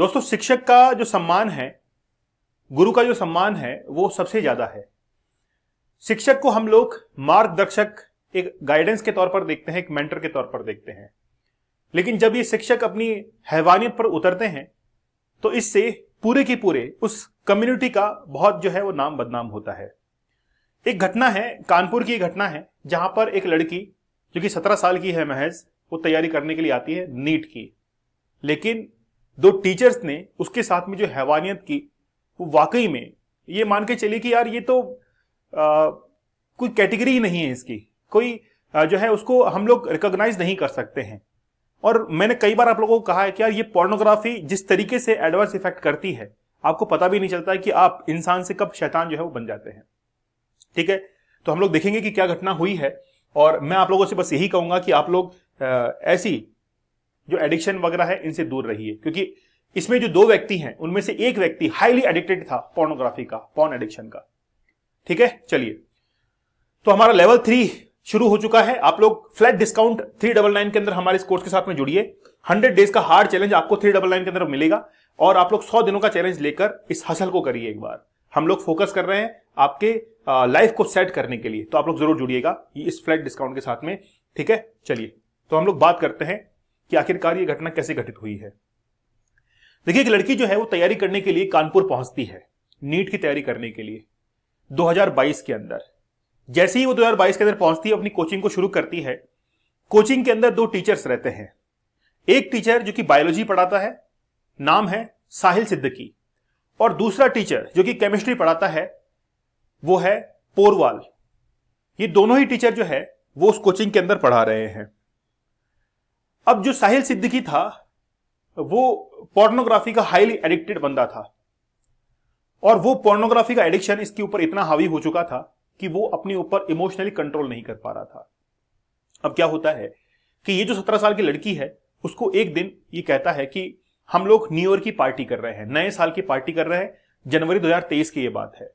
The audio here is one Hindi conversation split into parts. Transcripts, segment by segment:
दोस्तों शिक्षक का जो सम्मान है गुरु का जो सम्मान है वो सबसे ज्यादा है शिक्षक को हम लोग मार्गदर्शक एक गाइडेंस के तौर पर देखते हैं एक मेंटर के तौर पर देखते हैं लेकिन जब ये शिक्षक अपनी हैवानियत पर उतरते हैं तो इससे पूरे के पूरे उस कम्युनिटी का बहुत जो है वो नाम बदनाम होता है एक घटना है कानपुर की घटना है जहां पर एक लड़की जो कि सत्रह साल की है महज वो तैयारी करने के लिए आती है नीट की लेकिन दो टीचर्स ने उसके साथ में जो हैवानियत की वो वाकई में ये मान के चले कि यार ये तो आ, कोई कैटेगरी ही नहीं है इसकी कोई आ, जो है उसको हम लोग रिकॉग्नाइज नहीं कर सकते हैं और मैंने कई बार आप लोगों को कहा है कि यार ये पोर्नोग्राफी जिस तरीके से एडवर्स इफेक्ट करती है आपको पता भी नहीं चलता है कि आप इंसान से कब शैतान जो है वो बन जाते हैं ठीक है तो हम लोग देखेंगे कि क्या घटना हुई है और मैं आप लोगों से बस यही कहूंगा कि आप लोग ऐसी जो एडिक्शन वगैरह है इनसे दूर रहिए क्योंकि इसमें जो दो व्यक्ति हैं उनमें से एक व्यक्ति हाईली एडिक्टेड था पोर्नोग्राफी का पॉर्न एडिक्शन का ठीक है चलिए तो हमारा लेवल थ्री शुरू हो चुका है आप लोग flat discount three double nine के अंदर हमारे इस कोर्स के साथ में जुड़िए हंड्रेड डेज का हार्ड चैलेंज आपको थ्री डबल नाइन के अंदर मिलेगा और आप लोग सौ दिनों का चैलेंज लेकर इस हसल को करिए एक बार हम लोग फोकस कर रहे हैं आपके लाइफ को सेट करने के लिए तो आप लोग जरूर जुड़िएगा इस फ्लैट डिस्काउंट के साथ में ठीक है चलिए तो हम लोग बात करते हैं कि आखिरकार ये घटना कैसे घटित हुई है देखिए एक लड़की जो है वो तैयारी करने के लिए कानपुर पहुंचती है नीट की तैयारी करने के लिए 2022 के अंदर जैसे ही वो 2022 के अंदर पहुंचती है अपनी कोचिंग को शुरू करती है कोचिंग के अंदर दो टीचर्स रहते हैं एक टीचर जो कि बायोलॉजी पढ़ाता है नाम है साहिल सिद्दकी और दूसरा टीचर जो कि केमिस्ट्री पढ़ाता है वो है पोरवाल ये दोनों ही टीचर जो है वो उस कोचिंग के अंदर पढ़ा रहे हैं अब जो साहिल सिद्दीकी था वो पोर्नोग्राफी का हाईली एडिक्टेड बंदा था और वो पोर्नोग्राफी का एडिक्शन इसके ऊपर इतना हावी हो चुका था कि वो अपने ऊपर इमोशनली कंट्रोल नहीं कर पा रहा था अब क्या होता है कि ये जो सत्रह साल की लड़की है उसको एक दिन ये कहता है कि हम लोग न्यू ईयर की पार्टी कर रहे हैं नए साल की पार्टी कर रहे हैं जनवरी 2023 की ये बात है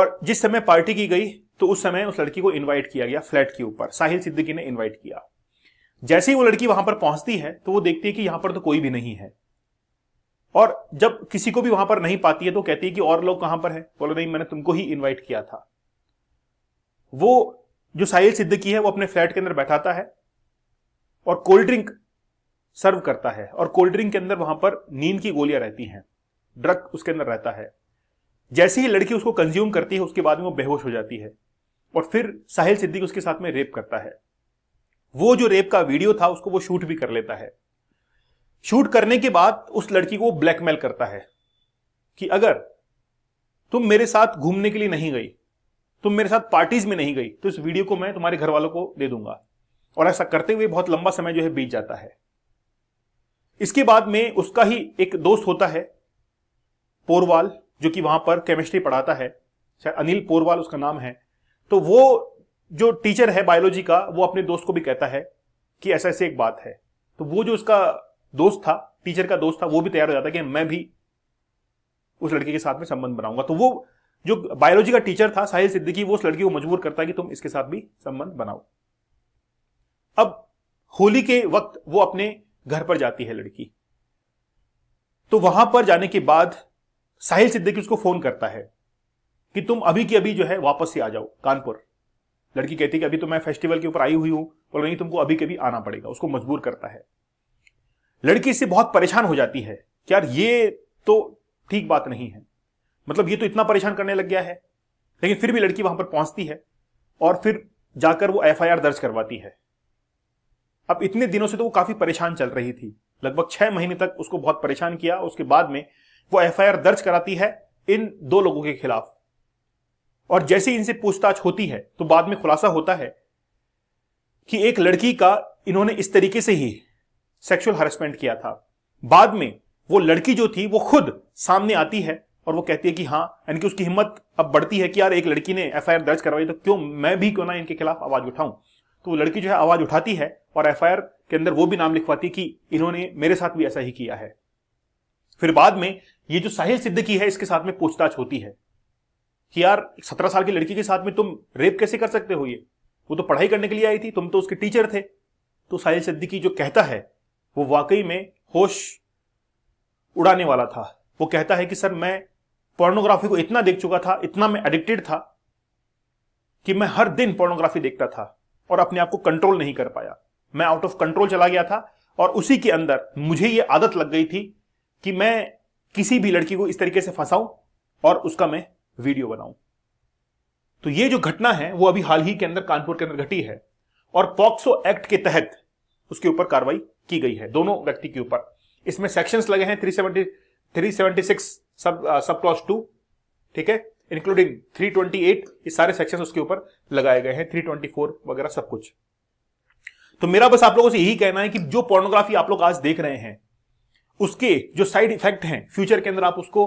और जिस समय पार्टी की गई तो उस समय उस लड़की को इनवाइट किया गया फ्लैट के ऊपर साहिल सिद्दीकी ने इनवाइट किया जैसे ही वो लड़की वहां पर पहुंचती है तो वो देखती है कि यहां पर तो कोई भी नहीं है और जब किसी को भी वहां पर नहीं पाती है तो कहती है कि और लोग कहां पर है बोलो नहीं मैंने तुमको ही इन्वाइट किया था वो जो साहिल सिद्दीकी है वो अपने फ्लैट के अंदर बैठाता है और कोल्ड ड्रिंक सर्व करता है और कोल्ड ड्रिंक के अंदर वहां पर नींद की गोलियां रहती हैं ड्रग उसके अंदर रहता है जैसे ही लड़की उसको कंज्यूम करती है उसके बाद में वो बेहोश हो जाती है और फिर साहिल सिद्दीकी उसके साथ में रेप करता है वो जो रेप का वीडियो था उसको वो शूट भी कर लेता है शूट करने के बाद उस लड़की को ब्लैकमेल करता है कि अगर तुम मेरे साथ घूमने के लिए नहीं गई तुम मेरे साथ पार्टीज में नहीं गई तो इस वीडियो को मैं तुम्हारे घर वालों को दे दूंगा और ऐसा करते हुए बहुत लंबा समय जो है बीत जाता है इसके बाद में उसका ही एक दोस्त होता है पोरवाल जो कि वहां पर केमिस्ट्री पढ़ाता है शायद अनिल पोरवाल उसका नाम है तो वो जो टीचर है बायोलॉजी का वो अपने दोस्त को भी कहता है कि ऐसा ऐसे एक बात है तो वो जो उसका दोस्त था टीचर का दोस्त था वो भी तैयार हो जाता है कि मैं भी उस लड़के के साथ में संबंध बनाऊंगा तो वो जो बायोलॉजी का टीचर था साहिल सिद्दीकी वो उस लड़की को मजबूर करता है कि तुम इसके साथ भी संबंध बनाओ अब होली के वक्त वो अपने घर पर जाती है लड़की तो वहां पर जाने के बाद साहिल सिद्दीकी उसको फोन करता है कि तुम अभी की अभी जो है वापस से आ जाओ कानपुर लड़की कहती है कि अभी तो मैं फेस्टिवल के ऊपर आई हुई हूं बोल रही तुमको अभी कभी आना पड़ेगा उसको मजबूर करता है लड़की इससे बहुत परेशान हो जाती है कि यार ये तो ठीक बात नहीं है मतलब ये तो इतना परेशान करने लग गया है लेकिन फिर भी लड़की वहां पर पहुंचती है और फिर जाकर वो एफ दर्ज करवाती है अब इतने दिनों से तो वो काफी परेशान चल रही थी लगभग छह महीने तक उसको बहुत परेशान किया उसके बाद में वो एफआईआर दर्ज कराती है इन दो लोगों के खिलाफ और जैसे इनसे पूछताछ होती है तो बाद में खुलासा होता है कि एक लड़की का इन्होंने इस तरीके से ही सेक्सुअल हरेसमेंट किया था बाद में वो लड़की जो थी वो खुद सामने आती है और वो कहती है कि हाँ यानी कि उसकी हिम्मत अब बढ़ती है कि यार एक लड़की ने एफ दर्ज करवाई तो क्यों मैं भी क्यों ना इनके खिलाफ आवाज उठाऊं तो वो लड़की जो है आवाज उठाती है और एफ के अंदर वो भी नाम लिखवाती कि इन्होंने मेरे साथ भी ऐसा ही किया है फिर बाद में ये जो साहिल की है इसके साथ में पूछताछ होती है कि यार सत्रह साल की लड़की के साथ में तुम रेप कैसे कर सकते हो ये वो तो पढ़ाई करने के लिए आई थी तुम तो उसके टीचर थे तो साहिल सिद्दीकी जो कहता है वो वाकई में होश उड़ाने वाला था वो कहता है कि सर मैं पोर्नोग्राफी को इतना देख चुका था इतना मैं एडिक्टेड था कि मैं हर दिन पोर्नोग्राफी देखता था और अपने आप को कंट्रोल नहीं कर पाया मैं आउट ऑफ कंट्रोल चला गया था और उसी के अंदर मुझे ये आदत लग गई थी कि मैं किसी भी लड़की को इस तरीके से फंसाऊं और उसका मैं वीडियो बनाऊं तो ये जो घटना है वो अभी हाल ही के अंदर कानपुर के अंदर घटी है और पॉक्सो एक्ट के तहत उसके ऊपर कार्रवाई की गई है दोनों व्यक्ति के ऊपर इसमें सेक्शंस लगे हैं 370 376 सब सब क्लॉस टू ठीक है इंक्लूडिंग 328 ये सारे सेक्शंस उसके ऊपर लगाए गए हैं 324 वगैरह सब कुछ तो मेरा बस आप लोगों से यही कहना है कि जो पोर्नोग्राफी आप लोग आज देख रहे हैं उसके जो साइड इफेक्ट हैं फ्यूचर के अंदर आप उसको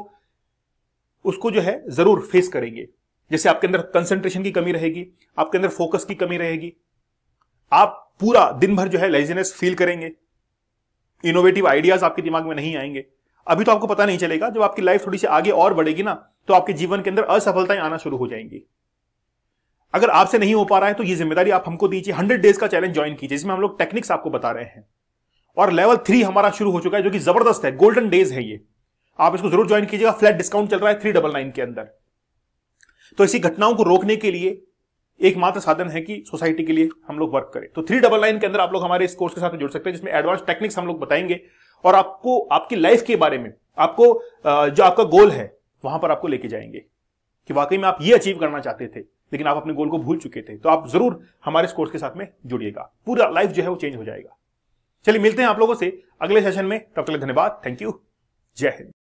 उसको जो है जरूर फेस करेंगे जैसे आपके अंदर कंसंट्रेशन की कमी रहेगी आपके अंदर फोकस की कमी रहेगी आप पूरा दिन भर जो है लेजीनेस फील करेंगे इनोवेटिव आइडियाज आपके दिमाग में नहीं आएंगे अभी तो आपको पता नहीं चलेगा जब आपकी लाइफ थोड़ी सी आगे और बढ़ेगी ना तो आपके जीवन के अंदर असफलताएं आना शुरू हो जाएंगी अगर आपसे नहीं हो पा रहा है तो ये जिम्मेदारी आप हमको दीजिए हंड्रेड डेज का चैलेंज ज्वाइन कीजिए जिसमें हम लोग टेक्निक्स आपको बता रहे हैं और लेवल थ्री हमारा शुरू हो चुका है जो कि जबरदस्त है गोल्डन डेज है ये आप इसको जरूर ज्वाइन कीजिएगा फ्लैट डिस्काउंट चल रहा है थ्री डबल नाइन के अंदर तो ऐसी घटनाओं को रोकने के लिए एकमात्र साधन है कि सोसाइटी के लिए हम लोग वर्क करें तो थ्री डबल नाइन के अंदर आप लोग हमारे इस कोर्स के साथ जुड़ सकते हैं जिसमें एडवांस टेक्निक्स हम लोग बताएंगे और आपको आपकी लाइफ के बारे में आपको जो आपका गोल है वहां पर आपको लेके जाएंगे कि वाकई में आप ये अचीव करना चाहते थे लेकिन आप अपने गोल को भूल चुके थे तो आप जरूर हमारे इस कोर्स के साथ में जुड़िएगा पूरा लाइफ जो है वो चेंज हो जाएगा चलिए मिलते हैं आप लोगों से अगले सेशन में तब तक धन्यवाद थैंक यू जय हिंद